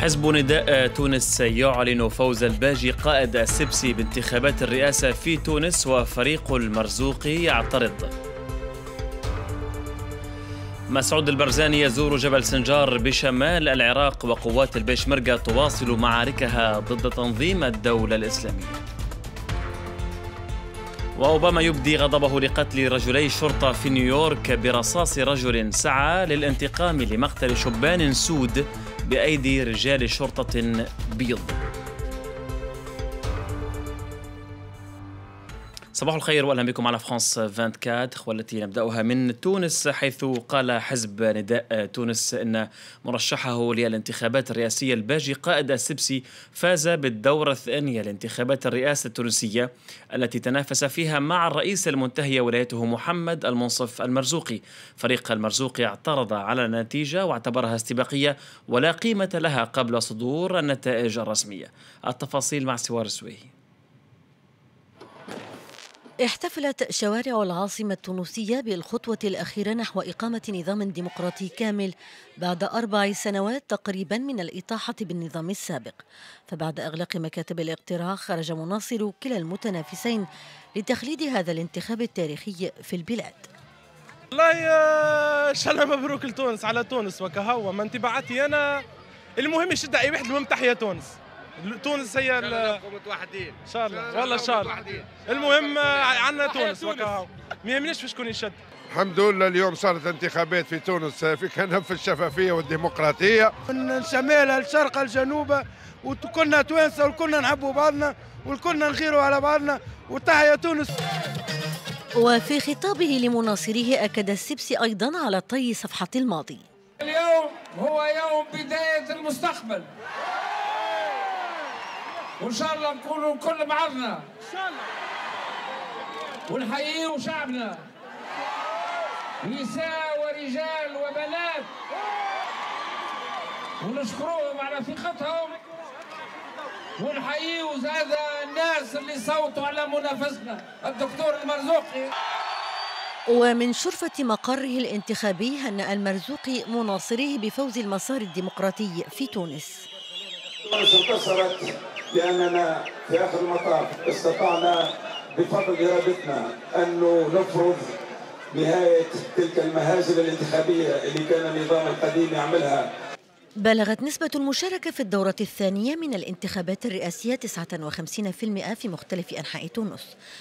حزب نداء تونس يعلن فوز الباجي قائد السبسي بانتخابات الرئاسة في تونس وفريق المرزوقي يعترض مسعود البرزاني يزور جبل سنجار بشمال العراق وقوات البيشمركة تواصل معاركها ضد تنظيم الدولة الإسلامية وأوباما يبدي غضبه لقتل رجلي شرطة في نيويورك برصاص رجل سعى للانتقام لمقتل شبان سود بأيدي رجال شرطة بيض صباح الخير واهلا بكم على فرانس 24 والتي نبداها من تونس حيث قال حزب نداء تونس ان مرشحه للانتخابات الرئاسيه الباجي قائد السبسي فاز بالدوره الثانيه لانتخابات الرئاسه التونسيه التي تنافس فيها مع الرئيس المنتهي ولايته محمد المنصف المرزوقي فريق المرزوقي اعترض على النتيجه واعتبرها استباقيه ولا قيمه لها قبل صدور النتائج الرسميه التفاصيل مع سوار السويهي احتفلت شوارع العاصمة التونسية بالخطوة الأخيرة نحو إقامة نظام ديمقراطي كامل بعد أربع سنوات تقريبا من الإطاحة بالنظام السابق فبعد إغلاق مكاتب الاقتراع خرج مناصر كلا المتنافسين لتخليد هذا الانتخاب التاريخي في البلاد والله ان آه، شاء الله مبروك لتونس على تونس وكهو ما انطباعاتي انا المهم يشد اي واحد المهم تحيا تونس تونس هي متوحدين ان شاء الله والله ان شاء الله المهم عندنا تونس ما يهمناش شكون يشد الحمد لله اليوم صارت انتخابات في تونس في كان في الشفافيه والديمقراطيه من الشمال الشرق الجنوب وكلنا توانسه وكلنا نحبوا بعضنا وكلنا نغيروا على بعضنا وتحيا تونس وفي خطابه لمناصريه أكد السبسي أيضا على طي صفحة الماضي اليوم هو يوم بداية المستقبل وان شاء الله نكونوا كل بعضنا ان شاء الله ونحييوا شعبنا نساء ورجال وبنات ونشكروهم على ثقتهم ونحييوا زاد الناس اللي صوتوا على منافسنا الدكتور المرزوقي ومن شرفة مقره الانتخابي هنأ المرزوقي مناصريه بفوز المسار الديمقراطي في تونس. انتصرت لأننا في آخر المطاف استطعنا بفضل إرادتنا أن نفرض نهاية تلك المهازل الانتخابية اللي كان النظام القديم يعملها بلغت نسبة المشاركة في الدورة الثانية من الانتخابات الرئاسية 59% في مختلف أنحاء تونس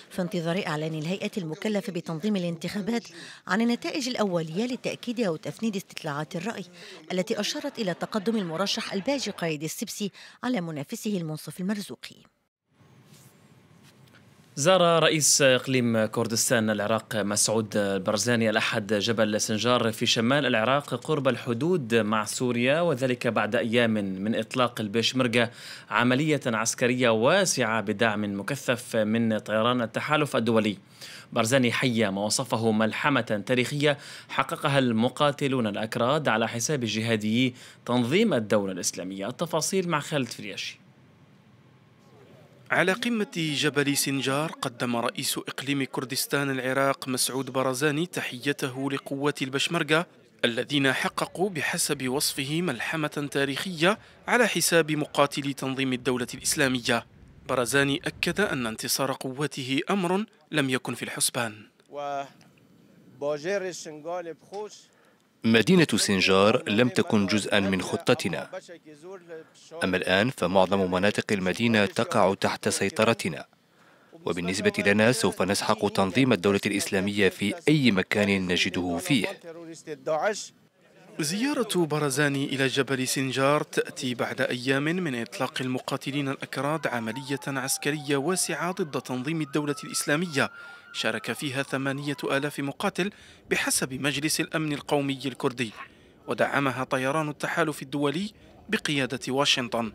في انتظار إعلان الهيئة المكلفة بتنظيم الانتخابات عن النتائج الأولية لتأكيد أو تفنيد استطلاعات الرأي التي أشارت إلى تقدم المرشح الباجي قايد السبسي على منافسه المنصف المرزوقي زار رئيس اقليم كردستان العراق مسعود البرزاني الاحد جبل سنجار في شمال العراق قرب الحدود مع سوريا وذلك بعد ايام من اطلاق البيشمركه عمليه عسكريه واسعه بدعم مكثف من طيران التحالف الدولي. برزاني حيا ما وصفه ملحمه تاريخيه حققها المقاتلون الاكراد على حساب جهادي تنظيم الدوله الاسلاميه، التفاصيل مع خالد فرياشي. على قمة جبل سنجار قدم رئيس إقليم كردستان العراق مسعود برزاني تحيته لقوات البشمركة الذين حققوا بحسب وصفه ملحمة تاريخية على حساب مقاتلي تنظيم الدولة الإسلامية برزاني أكد أن انتصار قواته أمر لم يكن في الحسبان مدينة سنجار لم تكن جزءا من خطتنا أما الآن فمعظم مناطق المدينة تقع تحت سيطرتنا وبالنسبة لنا سوف نسحق تنظيم الدولة الإسلامية في أي مكان نجده فيه زيارة برزاني إلى جبل سنجار تأتي بعد أيام من إطلاق المقاتلين الأكراد عملية عسكرية واسعة ضد تنظيم الدولة الإسلامية شارك فيها ثمانية آلاف مقاتل بحسب مجلس الأمن القومي الكردي ودعمها طيران التحالف الدولي بقيادة واشنطن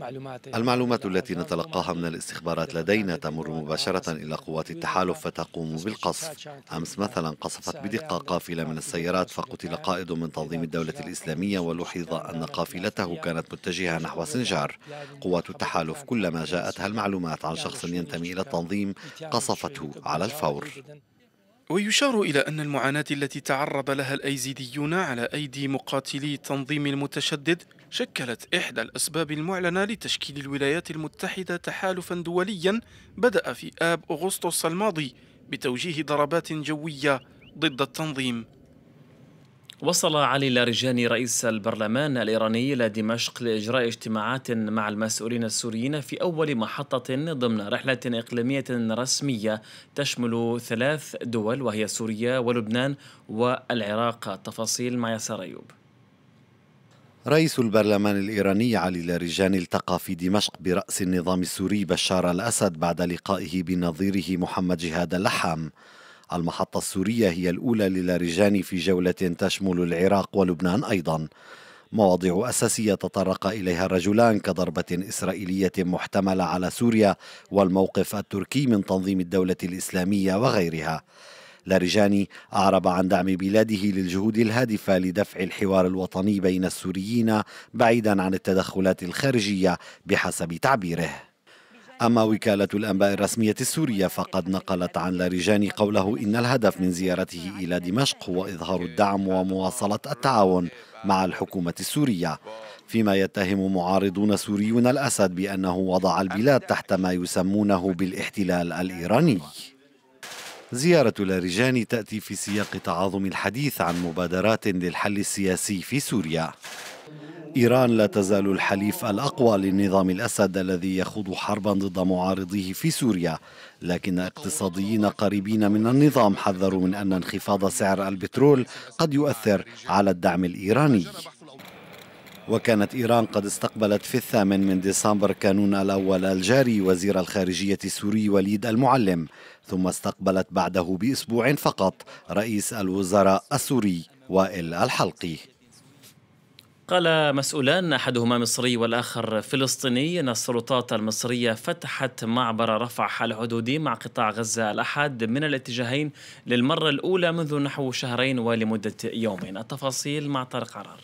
يعني. المعلومات التي نتلقاها من الاستخبارات لدينا تمر مباشرة إلى قوات التحالف فتقوم بالقصف أمس مثلا قصفت بدقة قافلة من السيارات فقتل قائد من تنظيم الدولة الإسلامية ولوحظ أن قافلته كانت متجهة نحو سنجار قوات التحالف كلما جاءتها المعلومات عن شخص ينتمي إلى التنظيم قصفته على الفور ويشار إلى أن المعاناة التي تعرض لها الأيزيديون على أيدي مقاتلي التنظيم المتشدد شكلت إحدى الأسباب المعلنة لتشكيل الولايات المتحدة تحالفا دوليا بدأ في آب أغسطس الماضي بتوجيه ضربات جوية ضد التنظيم وصل علي لارجاني رئيس البرلمان الإيراني إلى دمشق لإجراء اجتماعات مع المسؤولين السوريين في أول محطة ضمن رحلة إقليمية رسمية تشمل ثلاث دول وهي سوريا ولبنان والعراق التفاصيل مع ياسر أيوب رئيس البرلمان الإيراني علي لاريجاني التقى في دمشق برأس النظام السوري بشار الأسد بعد لقائه بنظيره محمد جهاد اللحام المحطة السورية هي الأولى للاريجاني في جولة تشمل العراق ولبنان أيضاً مواضيع أساسية تطرق إليها الرجلان كضربة إسرائيلية محتملة على سوريا والموقف التركي من تنظيم الدولة الإسلامية وغيرها لارجاني أعرب عن دعم بلاده للجهود الهادفة لدفع الحوار الوطني بين السوريين بعيدا عن التدخلات الخارجية بحسب تعبيره أما وكالة الأنباء الرسمية السورية فقد نقلت عن لاريجاني قوله إن الهدف من زيارته إلى دمشق هو إظهار الدعم ومواصلة التعاون مع الحكومة السورية فيما يتهم معارضون سوريون الأسد بأنه وضع البلاد تحت ما يسمونه بالاحتلال الإيراني زيارة لاريجاني تأتي في سياق تعاظم الحديث عن مبادرات للحل السياسي في سوريا إيران لا تزال الحليف الأقوى لنظام الأسد الذي يخوض حربا ضد معارضيه في سوريا لكن اقتصاديين قريبين من النظام حذروا من أن انخفاض سعر البترول قد يؤثر على الدعم الإيراني وكانت إيران قد استقبلت في الثامن من ديسمبر كانون الأول الجاري وزير الخارجية السوري وليد المعلم ثم استقبلت بعده بأسبوع فقط رئيس الوزراء السوري وائل الحلقي قال مسؤولان احدهما مصري والاخر فلسطيني ان السلطات المصريه فتحت معبر رفح الحدودي مع قطاع غزه الاحد من الاتجاهين للمره الاولى منذ نحو شهرين ولمده يومين التفاصيل مع طارق عرار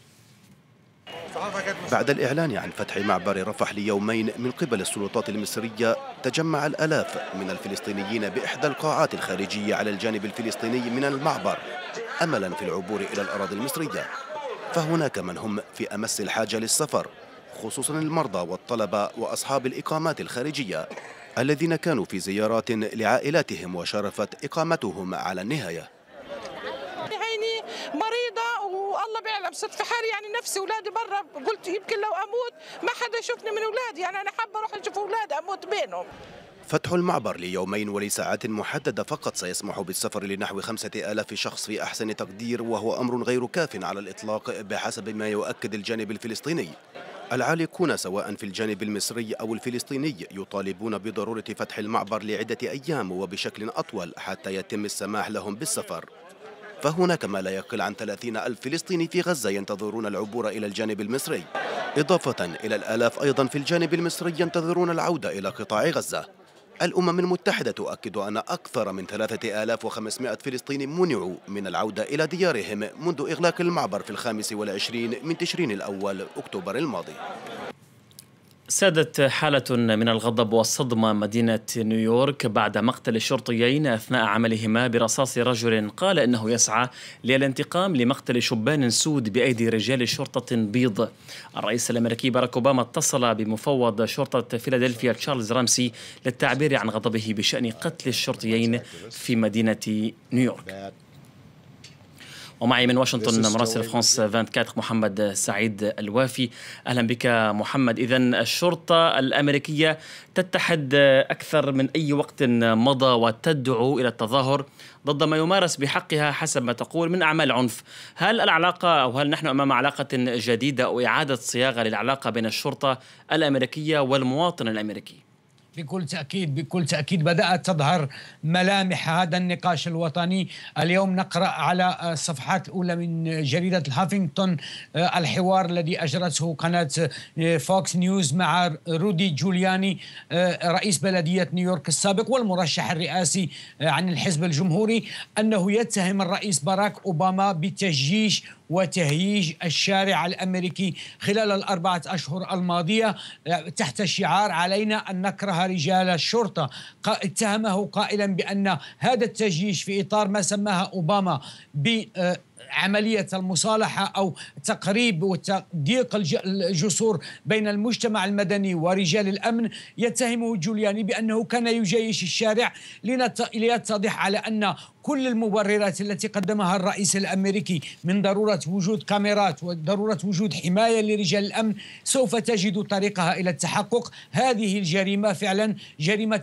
بعد الإعلان عن فتح معبر رفح ليومين من قبل السلطات المصرية تجمع الألاف من الفلسطينيين بإحدى القاعات الخارجية على الجانب الفلسطيني من المعبر أملا في العبور إلى الأراضي المصرية فهناك من هم في أمس الحاجة للسفر خصوصا المرضى والطلبة وأصحاب الإقامات الخارجية الذين كانوا في زيارات لعائلاتهم وشرفت إقامتهم على النهاية عيني مريضة والله بيعلم صرت في حالي يعني نفسي أولادي برا قلت يمكن لو أموت ما حدا يشوفني من أولادي يعني أنا حابة أروح أشوف أولادي أموت بينهم فتح المعبر ليومين ولساعات محددة فقط سيسمح بالسفر لنحو خمسة آلاف شخص في أحسن تقدير وهو أمر غير كاف على الإطلاق بحسب ما يؤكد الجانب الفلسطيني العالقون سواء في الجانب المصري أو الفلسطيني يطالبون بضرورة فتح المعبر لعدة أيام وبشكل أطول حتى يتم السماح لهم بالسفر فهناك ما لا يقل عن 30 ألف فلسطيني في غزة ينتظرون العبور إلى الجانب المصري إضافة إلى الآلاف أيضا في الجانب المصري ينتظرون العودة إلى قطاع غزة الأمم المتحدة تؤكد أن أكثر من 3500 فلسطيني منعوا من العودة إلى ديارهم منذ إغلاق المعبر في الخامس والعشرين من تشرين الأول أكتوبر الماضي سادت حالة من الغضب والصدمة مدينة نيويورك بعد مقتل الشرطيين أثناء عملهما برصاص رجل قال إنه يسعى للانتقام لمقتل شبان سود بأيدي رجال شرطة بيض الرئيس الأمريكي باراك أوباما اتصل بمفوض شرطة فيلادلفيا تشارلز رامسي للتعبير عن غضبه بشأن قتل الشرطيين في مدينة نيويورك ومعي من واشنطن مراسل فرانس 24 محمد سعيد الوافي اهلا بك محمد اذا الشرطه الامريكيه تتحد اكثر من اي وقت مضى وتدعو الى التظاهر ضد ما يمارس بحقها حسب ما تقول من اعمال عنف هل العلاقه او هل نحن امام علاقه جديده او اعاده صياغه للعلاقه بين الشرطه الامريكيه والمواطن الامريكي بكل تأكيد بكل تأكيد بدأت تظهر ملامح هذا النقاش الوطني اليوم نقرأ على الصفحات آه، الأولى من جريدة الهافينغتون آه، الحوار الذي أجرته قناة آه، فوكس نيوز مع رودي جولياني رئيس بلدية نيويورك السابق والمرشح الرئاسي عن الحزب الجمهوري أنه يتهم الرئيس باراك أوباما بتجيش وتهييج الشارع الامريكي خلال الاربعه اشهر الماضيه تحت شعار علينا ان نكره رجال الشرطه اتهمه قائلا بان هذا التهييج في اطار ما سماها اوباما ب عملية المصالحة أو تقريب وتضييق الجسور بين المجتمع المدني ورجال الأمن يتهمه جولياني بأنه كان يجيش الشارع ليتضح على أن كل المبررات التي قدمها الرئيس الامريكي من ضروره وجود كاميرات وضروره وجود حمايه لرجال الامن سوف تجد طريقها الى التحقق هذه الجريمه فعلا جريمه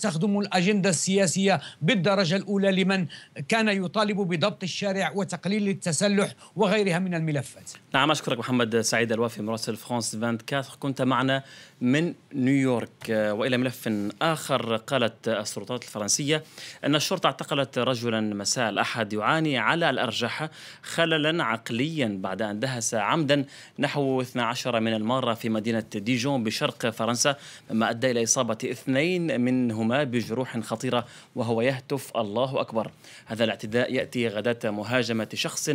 تخدم الاجنده السياسيه بالدرجه الاولى لمن كان يطالب بضبط الشارع وتقليل التسلح وغيرها من الملفات. نعم اشكرك محمد سعيد الوافي مراسل فرانس 24 كنت معنا من نيويورك آه، والى ملف اخر قالت السلطات الفرنسيه ان الشرطه اعتقلت رجلا مساء الاحد يعاني على الارجح خللا عقليا بعد ان دهس عمدا نحو 12 من الماره في مدينه ديجون بشرق فرنسا مما ادى الى اصابه اثنين منهما بجروح خطيره وهو يهتف الله اكبر هذا الاعتداء ياتي غداه مهاجمه شخص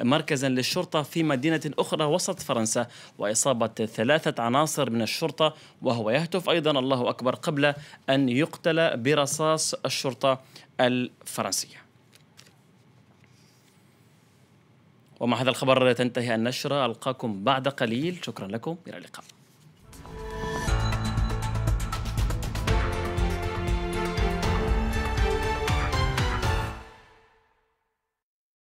مركزا للشرطه في مدينه اخرى وسط فرنسا واصابه ثلاثه عناصر من الشرطه وهو يهتف أيضا الله أكبر قبل أن يقتل برصاص الشرطة الفرنسية ومع هذا الخبر تنتهي النشرة ألقاكم بعد قليل شكرا لكم إلى اللقاء